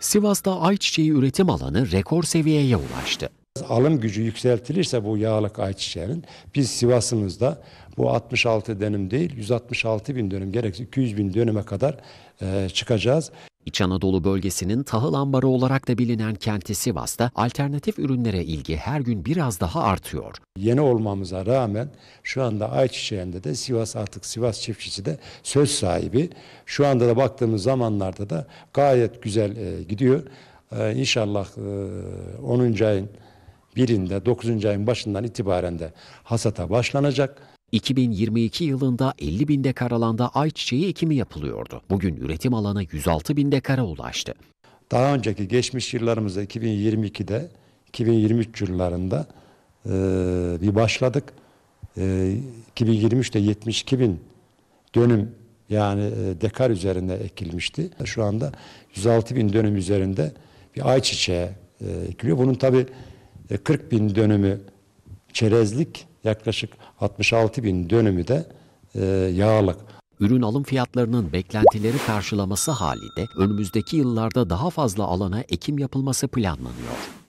Sivas'ta ayçiçeği üretim alanı rekor seviyeye ulaştı. Alım gücü yükseltilirse bu yağlık ayçiçeğinin biz Sivas'ımızda bu 66 dönüm değil 166 bin dönüm gerekse 200 bin dönüme kadar e, çıkacağız. İç Anadolu bölgesinin tahıl ambarı olarak da bilinen kenti Sivas'ta alternatif ürünlere ilgi her gün biraz daha artıyor. Yeni olmamıza rağmen şu anda ayçiçeğinde de Sivas artık Sivas çiftçisi de söz sahibi. Şu anda da baktığımız zamanlarda da gayet güzel e, gidiyor. E, inşallah e, 10. ayın birinde 9. ayın başından itibaren de hasata başlanacak. 2022 yılında 50 bin dekar alanda ayçiçeği ekimi yapılıyordu. Bugün üretim alanı 106 bin dekara ulaştı. Daha önceki geçmiş yıllarımızda 2022'de, 2023 yıllarında e, bir başladık. E, 2023'te 72 bin dönüm yani e, dekar üzerinde ekilmişti. Şu anda 106 bin dönüm üzerinde bir ayçiçeği e, ekiliyor. Bunun tabii 40 e, bin dönümü Çerezlik yaklaşık 66 bin dönümü de e, yağlık. Ürün alım fiyatlarının beklentileri karşılaması halinde önümüzdeki yıllarda daha fazla alana ekim yapılması planlanıyor.